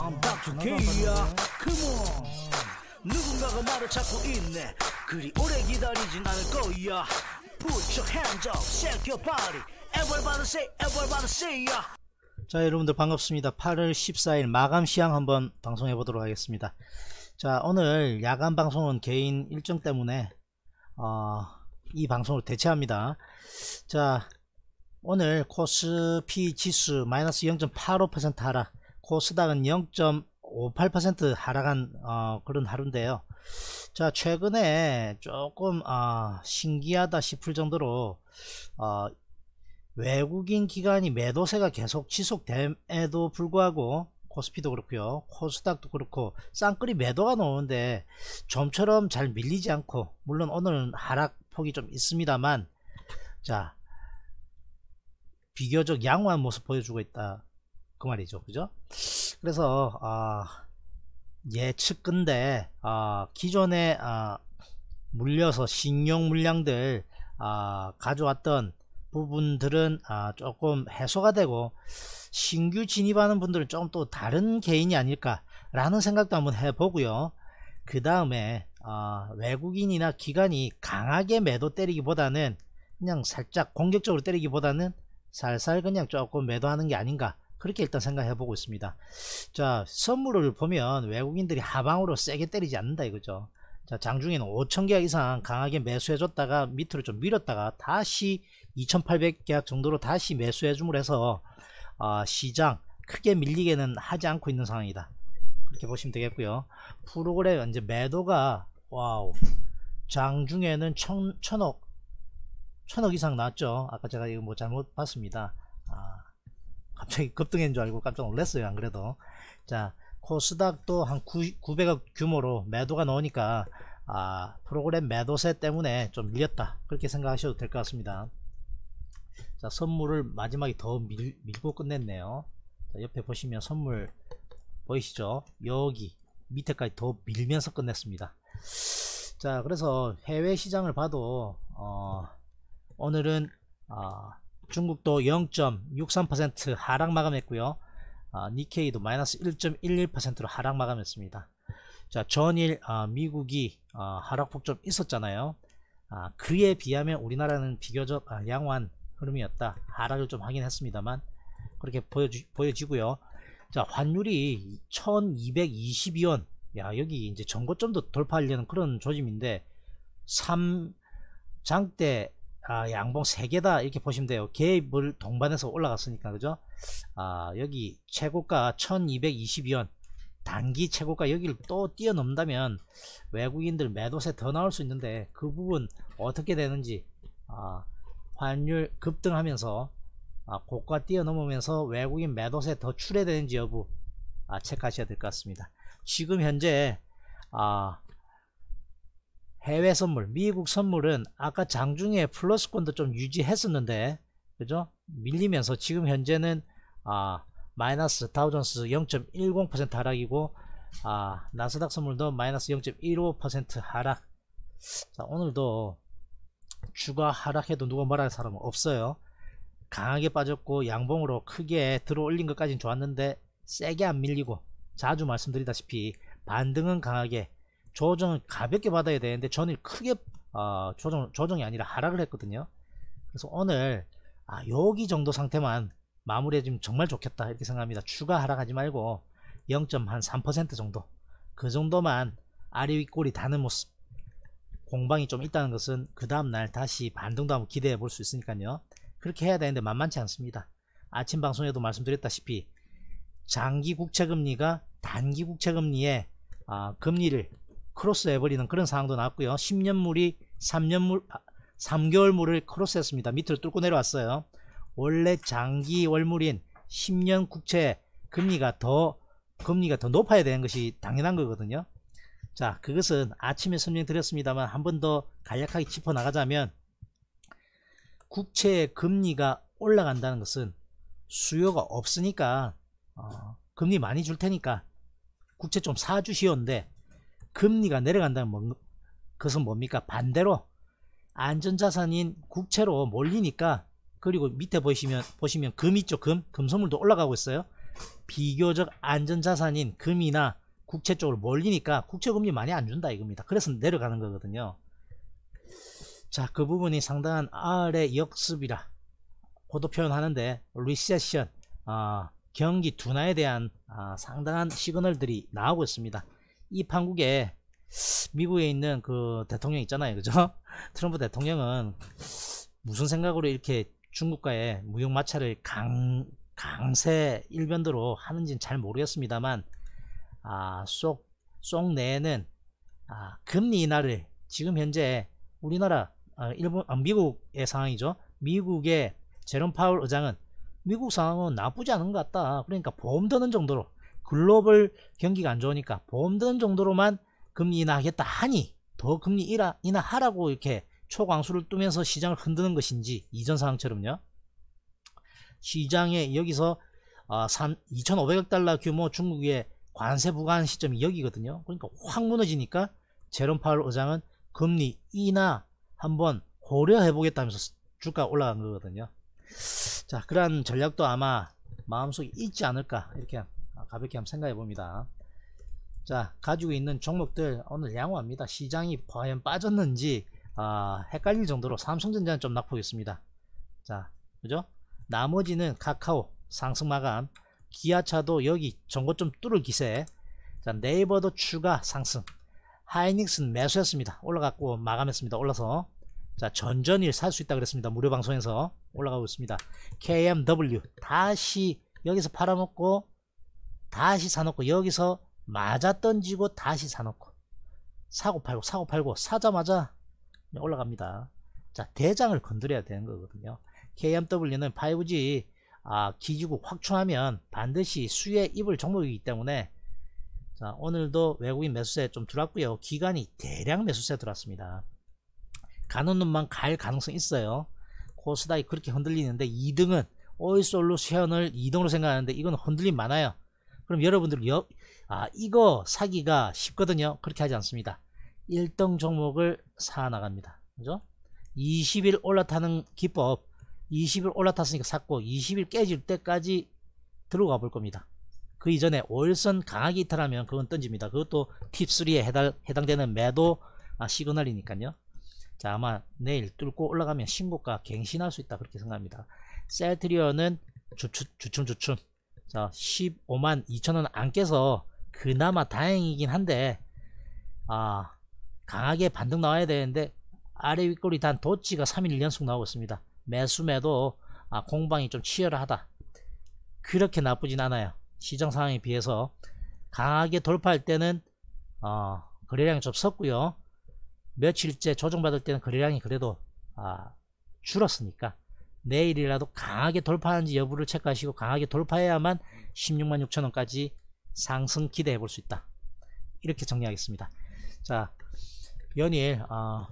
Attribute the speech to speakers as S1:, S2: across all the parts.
S1: I'm back to K야 Come on 누군가가 말을 찾고 있네 그리 오래 기다리진 않을 거야 Put your hands up, shake your body Everybody say, everybody say ya 자 여러분들 반갑습니다 8월 14일 마감 시향 한번 방송해 보도록 하겠습니다 자 오늘 야간 방송은 개인 일정 때문에 어, 이 방송을 대체합니다 자 오늘 코스피 지수 마이너스 0.85% 하락 코스닥은 0.58% 하락한 어, 그런 하루인데요. 자 최근에 조금 어, 신기하다 싶을 정도로 어, 외국인 기관이 매도세가 계속 지속됨에도 불구하고 코스피도 그렇고요 코스닥도 그렇고 쌍끌이 매도가 나오는데 좀처럼 잘 밀리지 않고 물론 오늘은 하락폭이 좀 있습니다만 자 비교적 양호한 모습 보여주고 있다 그 말이죠 그죠 그래서 아, 예측근데 아, 기존에 아, 물려서 신용 물량들 아, 가져왔던 부분들은 아, 조금 해소가 되고 신규 진입하는 분들은 조금 또 다른 개인이 아닐까 라는 생각도 한번 해보고요 그 다음에 아, 외국인이나 기관이 강하게 매도 때리기보다는 그냥 살짝 공격적으로 때리기보다는 살살 그냥 조금 매도하는 게 아닌가 그렇게 일단 생각해 보고 있습니다 자 선물을 보면 외국인들이 하방으로 세게 때리지 않는다 이거죠 자 장중에는 5천0계약 이상 강하게 매수해줬다가 밑으로 좀 밀었다가 다시 2,800계약 정도로 다시 매수해줌을 해서 어, 시장 크게 밀리게는 하지 않고 있는 상황이다 이렇게 보시면 되겠고요 프로그램 이제 매도가 와우 장중에는 천, 천억 천억 이상 나왔죠 아까 제가 이거 뭐 잘못 봤습니다 아, 갑자기 급등인 줄 알고 깜짝 놀랐어요 안 그래도 자 코스닥도 한 9, 0 0억 규모로 매도가 나오니까 아, 프로그램 매도세 때문에 좀 밀렸다 그렇게 생각하셔도 될 것 같습니다 자 선물을 마지막에 더 밀, 밀고 끝냈네요 자, 옆에 보시면 선물 보이시죠 여기 밑에까지 더 밀면서 끝냈습니다 자 그래서 해외 시장을 봐도 어, 오늘은 어, 중국도 0.63% 하락 마감했고요. 어, 니케이도 마이너스 1.11%로 하락 마감했습니다. 자 전일 어, 미국이 어, 아, 하락폭 좀 있었잖아요. 아, 그에 비하면 우리나라는 비교적 아, 양호한 흐름이었다. 하락을 좀 하긴 했습니다만 그렇게 보여주, 보여지고요. 자 환율이 1222원 야 여기 이제 전고점도 돌파하려는 그런 조짐인데 3장대 아, 양봉 3개다 이렇게 보시면 돼요 개입을 동반해서 올라갔으니까 그죠 아, 여기 최고가 1222원 단기 최고가 여기를 또 뛰어넘다면 외국인들 매도세 더 나올 수 있는데 그 부분 어떻게 되는지 아, 환율 급등하면서 아, 고가 뛰어넘으면서 외국인 매도세 더 출해되는지 여부 아, 체크하셔야 될 것 같습니다 지금 현재 아, 해외 선물, 미국 선물은 아까 장중에 플러스권도 좀 유지했었는데 그죠? 밀리면서 지금 현재는 아, 마이너스 다우존스 0.10% 하락이고 아, 나스닥 선물도 마이너스 0.15% 하락 자, 오늘도 주가 하락해도 누가 말할 사람은 없어요 강하게 빠졌고 양봉으로 크게 들어올린 것까지는 좋았는데 세게 안 밀리고 자주 말씀드리다시피 반등은 강하게 조정을 가볍게 받아야 되는데 전일 크게 어, 조정, 조정이 아니라 하락을 했거든요 그래서 오늘 아, 여기 정도 상태만 마무리해 주면 정말 좋겠다 이렇게 생각합니다 추가 하락하지 말고 0.3% 정도 그 정도만 아래 윗골이 다는 모습 공방이 좀 있다는 것은 그 다음날 다시 반등도 한번 기대해 볼 수 있으니까요 그렇게 해야 되는데 만만치 않습니다 아침 방송에도 말씀드렸다시피 장기 국채 금리가 단기 국채 금리에 아, 금리를 크로스해버리는 그런 상황도 나왔고요. 10년물이 3년물, 3개월물을 아, 크로스했습니다. 밑으로 뚫고 내려왔어요. 원래 장기 월물인 10년 국채 금리가 더 금리가 더 높아야 되는 것이 당연한 거거든요. 자, 그것은 아침에 설명드렸습니다만 한 번 더 간략하게 짚어 나가자면 국채 의 금리가 올라간다는 것은 수요가 없으니까 어, 금리 많이 줄 테니까 국채 좀 사주시오인데 금리가 내려간다는 뭐, 그것은 뭡니까? 반대로 안전자산인 국채로 몰리니까 그리고 밑에 보시면 보시면 금 있죠 금 금선물도 올라가고 있어요 비교적 안전자산인 금이나 국채 쪽으로 몰리니까 국채금리 많이 안 준다 이겁니다 그래서 내려가는 거거든요 자 그 부분이 상당한 아래 역습이라 고도 표현하는데 리세션 어, 경기 둔화에 대한 어, 상당한 시그널들이 나오고 있습니다 이 판국에 미국에 있는 그 대통령 있잖아요. 그죠? 트럼프 대통령은 무슨 생각으로 이렇게 중국과의 무역 마찰을 강, 강세 일변도로 하는지는 잘 모르겠습니다만, 아, 쏙, 쏙 내에는, 아, 금리 인하를 지금 현재 우리나라, 아, 일본, 아, 미국의 상황이죠. 미국의 제롬 파울 의장은 미국 상황은 나쁘지 않은 것 같다. 그러니까 보험 드는 정도로 글로벌 경기가 안 좋으니까 봄든 정도로만 금리 인하하겠다 하니 더 금리 인하, 하라고 이렇게 초광수를 뚜면서 시장을 흔드는 것인지 이전 상황처럼요. 시장에 여기서 2,500억 아, 달러 규모 중국의 관세 부과한 시점이 여기거든요. 그러니까 확 무너지니까 제롬 파월 의장은 금리 인하 한번 고려해 보겠다면서 주가 올라간 거거든요. 자, 그러한 전략도 아마 마음속에 있지 않을까 이렇게 가볍게 한번 생각해 봅니다 자 가지고 있는 종목들 오늘 양호합니다 시장이 과연 빠졌는지 아, 헷갈릴 정도로 삼성전자는 좀 낙폭했습니다 자 그죠 나머지는 카카오 상승 마감 기아차도 여기 전고점 뚫을 기세 자 네이버도 추가 상승 하이닉스는 매수했습니다 올라갔고 마감했습니다 올라서 자 전전일 살 수 있다 그랬습니다 무료 방송에서 올라가고 있습니다 KMW 다시 여기서 팔아먹고 다시 사놓고 여기서 맞아 던지고 다시 사놓고 사고 팔고 사고 팔고 사자마자 올라갑니다 자 대장을 건드려야 되는 거거든요 KMW는 5G 아, 기지국 확충하면 반드시 수혜 입을 종목이기 때문에 자 오늘도 외국인 매수세 좀 들어왔고요 기간이 대량 매수세 들어왔습니다 가는 눈만 갈 가능성 있어요 코스닥이 그렇게 흔들리는데 2등은 오일솔루션을 2등으로 생각하는데 이건 흔들림 많아요 그럼 여러분들 여, 아 이거 사기가 쉽거든요 그렇게 하지 않습니다 1등 종목을 사 나갑니다 그죠 20일 올라타는 기법 20일 올라탔으니까 샀고 20일 깨질 때까지 들어가 볼 겁니다 그 이전에 월선 강하게 이탈하면 그건 던집니다 그것도 팁3에 해당, 해당되는 매도 아, 시그널이니까요 자 아마 내일 뚫고 올라가면 신고가 갱신할 수 있다 그렇게 생각합니다 셀트리온은 주춤 주춤 주춤 자 15만 2천원 안 깨서 그나마 다행이긴 한데 아 강하게 반등 나와야 되는데 아래 윗골이단 도치가 3일 연속 나오고 있습니다 매수매도 아, 공방이 좀 치열하다 그렇게 나쁘진 않아요 시장 상황에 비해서 강하게 돌파할 때는 어, 거래량이 좀 섰고요 며칠째 조정받을 때는 거래량이 그래도 아, 줄었으니까 내일이라도 강하게 돌파하는지 여부를 체크하시고 강하게 돌파해야만 16만 6천원까지 상승 기대해 볼 수 있다 이렇게 정리하겠습니다 자 연일 어,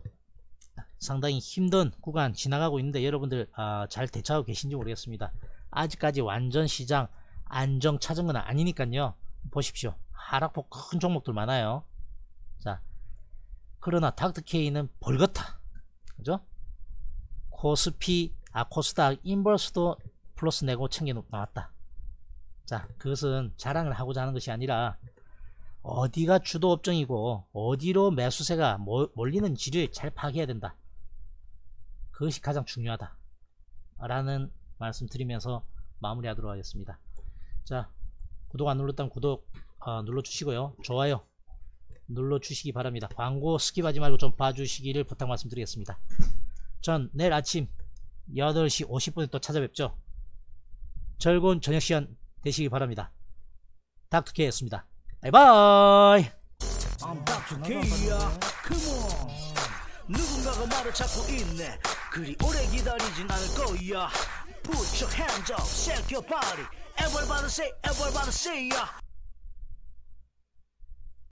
S1: 상당히 힘든 구간 지나가고 있는데 여러분들 어, 잘 대처하고 계신지 모르겠습니다 아직까지 완전 시장 안정 찾은 건 아니니까요 보십시오 하락폭 큰 종목들 많아요 자 그러나 닥터케이는 벌겋다 그죠 코스피 아 코스닥 인버스도 플러스 내고 챙겨 나왔다 자 그것은 자랑을 하고자 하는 것이 아니라 어디가 주도 업종이고 어디로 매수세가 몰리는지를 잘 파악해야 된다 그것이 가장 중요하다 라는 말씀 드리면서 마무리 하도록 하겠습니다 자 구독 안 눌렀다면 구독 어, 눌러주시고요 좋아요 눌러주시기 바랍니다 광고 스킵하지 말고 좀 봐주시기를 부탁 말씀드리겠습니다 전 내일 아침 8시 50분에 또 찾아뵙죠. 즐거운 저녁 시간 되시기 바랍니다. 닥터케였습니다. 바이바이! I'm 닥터케야. Come on. 누군가가 말을 찾고 있네. 그리 오래 기다리진 않을 거야. Put your hands up, shake your body. Everybody say, everybody say, yeah.